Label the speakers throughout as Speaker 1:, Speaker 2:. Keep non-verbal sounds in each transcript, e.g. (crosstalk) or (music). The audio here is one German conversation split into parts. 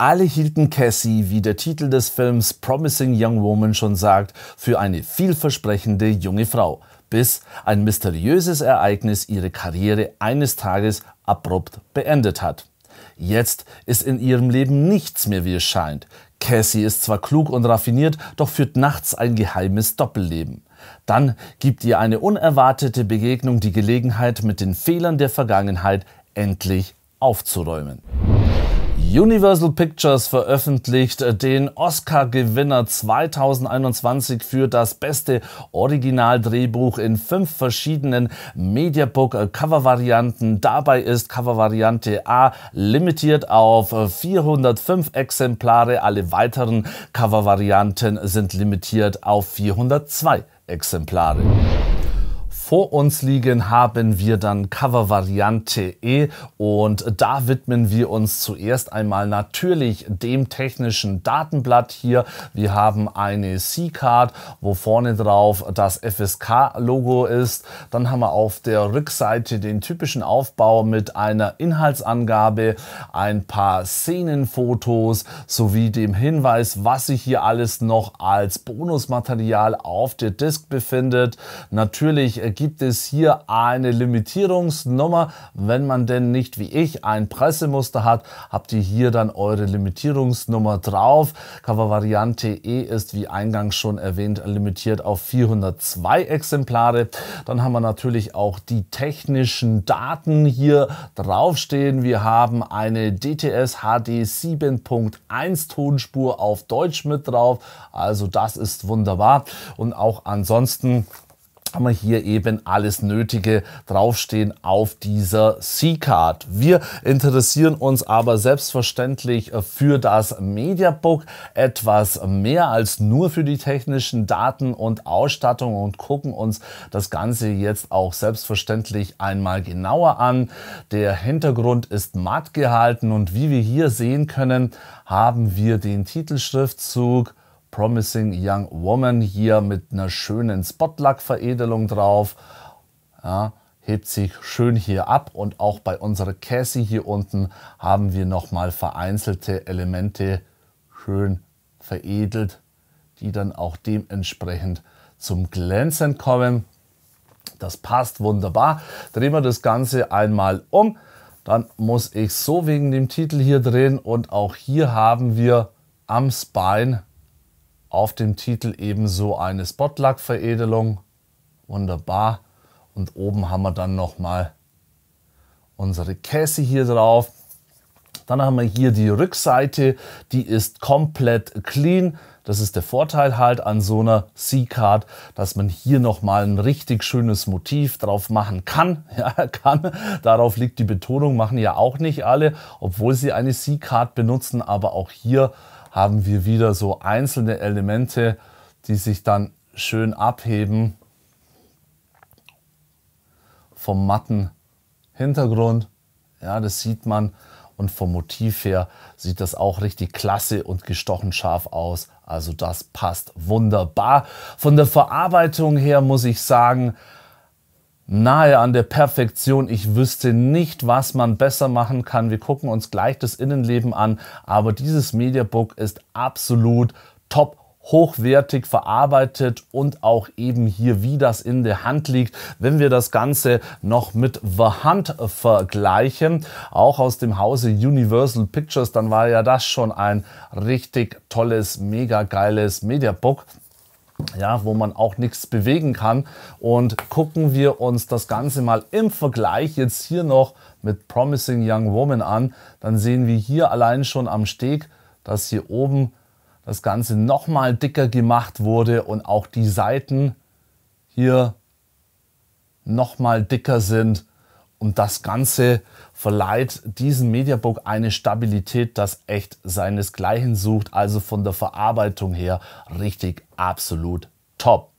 Speaker 1: Alle hielten Cassie, wie der Titel des Films Promising Young Woman schon sagt, für eine vielversprechende junge Frau, bis ein mysteriöses Ereignis ihre Karriere eines Tages abrupt beendet hat. Jetzt ist in ihrem Leben nichts mehr, wie es scheint. Cassie ist zwar klug und raffiniert, doch führt nachts ein geheimes Doppelleben. Dann gibt ihr eine unerwartete Begegnung die Gelegenheit, mit den Fehlern der Vergangenheit endlich aufzuräumen. Universal Pictures veröffentlicht den Oscar-Gewinner 2021 für das beste Originaldrehbuch in fünf verschiedenen Mediabook-Cover-Varianten. Dabei ist Cover-Variante A limitiert auf 405 Exemplare. Alle weiteren Cover-Varianten sind limitiert auf 402 Exemplare. Vor uns liegen haben wir dann Covervariante E und da widmen wir uns zuerst einmal natürlich dem technischen Datenblatt hier. Wir haben eine C-Card, wo vorne drauf das FSK-Logo ist. Dann haben wir auf der Rückseite den typischen Aufbau mit einer Inhaltsangabe, ein paar Szenenfotos sowie dem Hinweis, was sich hier alles noch als Bonusmaterial auf der Disk befindet. Natürlich äh, gibt es hier eine Limitierungsnummer. Wenn man denn nicht wie ich ein Pressemuster hat, habt ihr hier dann eure Limitierungsnummer drauf. Covervariante E ist wie eingangs schon erwähnt limitiert auf 402 Exemplare. Dann haben wir natürlich auch die technischen Daten hier draufstehen. Wir haben eine DTS HD 7.1 Tonspur auf Deutsch mit drauf. Also das ist wunderbar. Und auch ansonsten haben wir hier eben alles Nötige draufstehen auf dieser C-Card. Wir interessieren uns aber selbstverständlich äh, für das Mediabook etwas mehr als nur für die technischen Daten und Ausstattung und gucken uns das Ganze jetzt auch selbstverständlich einmal genauer an. Der Hintergrund ist matt gehalten und wie wir hier sehen können, haben wir den Titelschriftzug Promising Young Woman hier mit einer schönen spotluck veredelung drauf. Ja, hebt sich schön hier ab und auch bei unserer Cassie hier unten haben wir nochmal vereinzelte Elemente schön veredelt, die dann auch dementsprechend zum Glänzen kommen. Das passt wunderbar. Drehen wir das Ganze einmal um. Dann muss ich so wegen dem Titel hier drehen und auch hier haben wir am Spine auf dem Titel ebenso eine Spotlack-Veredelung. Wunderbar. Und oben haben wir dann nochmal unsere Käse hier drauf. Dann haben wir hier die Rückseite, die ist komplett clean. Das ist der Vorteil halt an so einer C-Card, dass man hier nochmal ein richtig schönes Motiv drauf machen kann. (laughs) Ja, kann. Darauf liegt die Betonung, machen ja auch nicht alle, obwohl sie eine C-Card benutzen, aber auch hier haben wir wieder so einzelne Elemente, die sich dann schön abheben vom matten Hintergrund. Ja, das sieht man. Und vom Motiv her sieht das auch richtig klasse und gestochen scharf aus. Also das passt wunderbar. Von der Verarbeitung her muss ich sagen, nahe an der Perfektion. Ich wüsste nicht, was man besser machen kann. Wir gucken uns gleich das Innenleben an, aber dieses Mediabook ist absolut top hochwertig verarbeitet und auch eben hier, wie das in der Hand liegt. Wenn wir das Ganze noch mit The Hand vergleichen, auch aus dem Hause Universal Pictures, dann war ja das schon ein richtig tolles, mega geiles Mediabook ja, wo man auch nichts bewegen kann. Und gucken wir uns das Ganze mal im Vergleich jetzt hier noch mit Promising Young Woman an, dann sehen wir hier allein schon am Steg, dass hier oben das Ganze nochmal dicker gemacht wurde und auch die Seiten hier nochmal dicker sind. Und das Ganze verleiht diesem Mediabook eine Stabilität, das echt seinesgleichen sucht. Also von der Verarbeitung her richtig absolut top.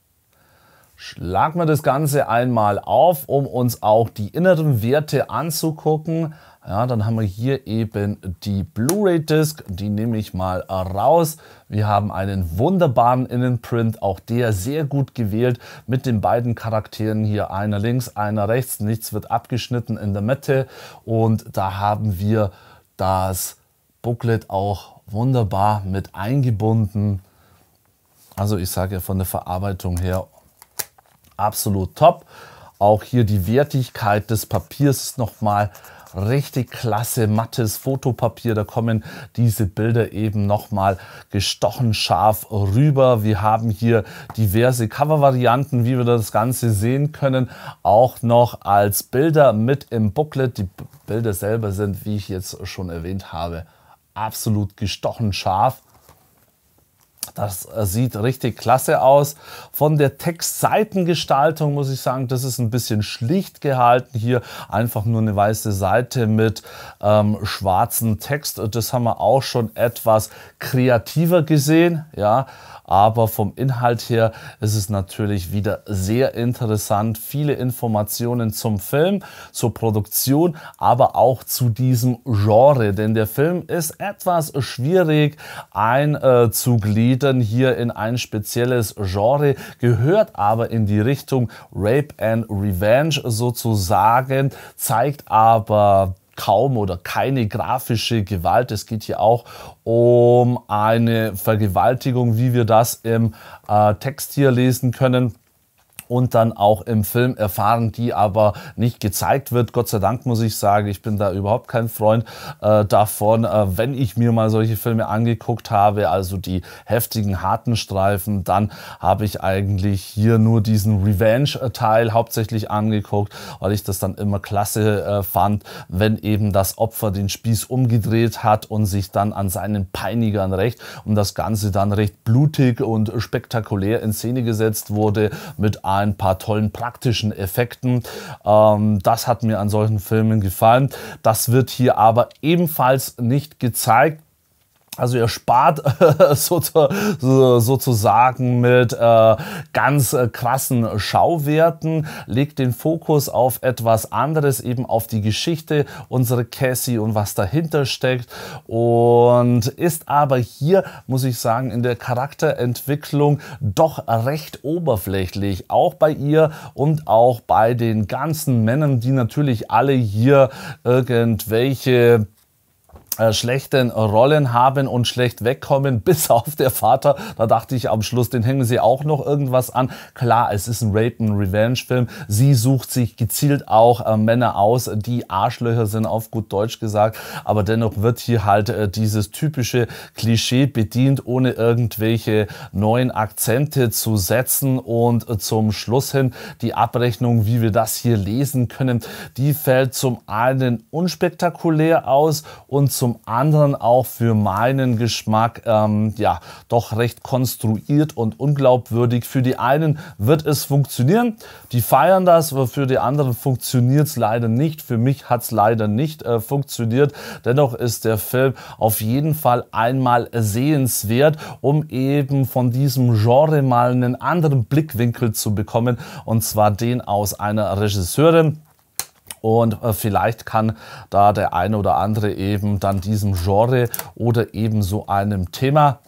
Speaker 1: Schlagen wir das Ganze einmal auf, um uns auch die inneren Werte anzugucken. Ja, dann haben wir hier eben die Blu-ray-Disc, die nehme ich mal raus. Wir haben einen wunderbaren Innenprint, auch der sehr gut gewählt, mit den beiden Charakteren hier, einer links, einer rechts, nichts wird abgeschnitten in der Mitte. Und da haben wir das Booklet auch wunderbar mit eingebunden. Also ich sage ja von der Verarbeitung her absolut top. Auch hier die Wertigkeit des Papiers nochmal richtig klasse mattes Fotopapier. Da kommen diese Bilder eben nochmal gestochen scharf rüber. Wir haben hier diverse Covervarianten, wie wir das Ganze sehen können, auch noch als Bilder mit im Booklet. Die Bilder selber sind, wie ich jetzt schon erwähnt habe, absolut gestochen scharf. Das äh, sieht richtig klasse aus. Von der Textseitengestaltung muss ich sagen, das ist ein bisschen schlicht gehalten. Hier einfach nur eine weiße Seite mit ähm, schwarzen Text. Das haben wir auch schon etwas kreativer gesehen. Ja, aber vom Inhalt her ist es natürlich wieder sehr interessant. Viele Informationen zum Film, zur Produktion, aber auch zu diesem Genre. Denn der Film ist etwas schwierig einzugliedern. Anbietern hier in ein spezielles Genre, gehört aber in die Richtung Rape and Revenge sozusagen, zeigt aber kaum oder keine grafische Gewalt. Es geht hier auch um eine Vergewaltigung, wie wir das im äh, Text hier lesen können und dann auch im Film erfahren, die aber nicht gezeigt wird. Gott sei Dank muss ich sagen, ich bin da überhaupt kein Freund äh, davon. Äh, wenn ich mir mal solche Filme angeguckt habe, also die heftigen, harten Streifen, dann habe ich eigentlich hier nur diesen Revenge-Teil hauptsächlich angeguckt, weil ich das dann immer klasse äh, fand, wenn eben das Opfer den Spieß umgedreht hat und sich dann an seinen Peinigern recht und das Ganze dann recht blutig und spektakulär in Szene gesetzt wurde mit einem ein paar tollen praktischen Effekten. Ähm, das hat mir an solchen Filmen gefallen. Das wird hier aber ebenfalls nicht gezeigt also ihr spart (laughs) sozusagen mit äh, ganz äh, krassen Schauwerten, legt den Fokus auf etwas anderes, eben auf die Geschichte, unserer Cassie und was dahinter steckt. Und ist aber hier, muss ich sagen, in der Charakterentwicklung doch recht oberflächlich. Auch bei ihr und auch bei den ganzen Männern, die natürlich alle hier irgendwelche äh, schlechten Rollen haben und schlecht wegkommen, (laughs) bis auf der Vater. Da dachte ich am Schluss, den hängen sie auch noch irgendwas an. Klar, es ist ein Rape-and-Revenge-Film. Sie sucht sich gezielt auch äh, Männer aus, die Arschlöcher sind, auf gut Deutsch gesagt. Aber dennoch wird hier halt äh, dieses typische Klischee bedient, ohne irgendwelche neuen Akzente zu setzen. Und äh, zum Schluss hin die Abrechnung, wie wir das hier lesen können, die fällt zum einen unspektakulär aus und zum zum anderen auch für meinen Geschmack ähm, ja doch recht konstruiert und unglaubwürdig. Für die einen wird es funktionieren, die feiern das, aber für die anderen funktioniert es leider nicht. Für mich hat es leider nicht äh, funktioniert. Dennoch ist der Film auf jeden Fall einmal sehenswert, um eben von diesem Genre mal einen anderen Blickwinkel zu bekommen und zwar den aus einer Regisseurin und äh, vielleicht kann da der eine oder andere eben dann diesem Genre oder eben so einem Thema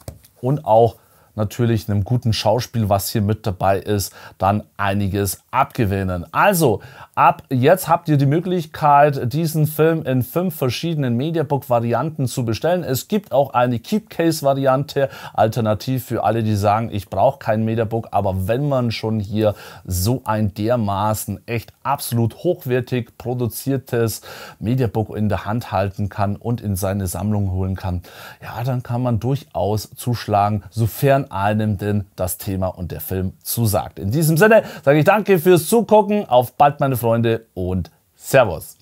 Speaker 1: und auch natürlich einem guten Schauspiel, was hier mit dabei ist, dann einiges abgewinnen. Also, ab jetzt habt ihr die Möglichkeit, diesen Film in fünf verschiedenen Mediabook-Varianten zu bestellen. Es gibt auch eine Keep-Case-Variante, alternativ für alle, die sagen, ich brauche kein Mediabook, aber wenn man schon hier so ein dermaßen echt absolut hochwertig produziertes Mediabook in der Hand halten kann und in seine Sammlung holen kann, ja, dann kann man durchaus zuschlagen, sofern an einem denn das Thema und der Film zusagt. In diesem Sinne sage ich danke fürs Zugucken, auf bald meine Freunde und Servus.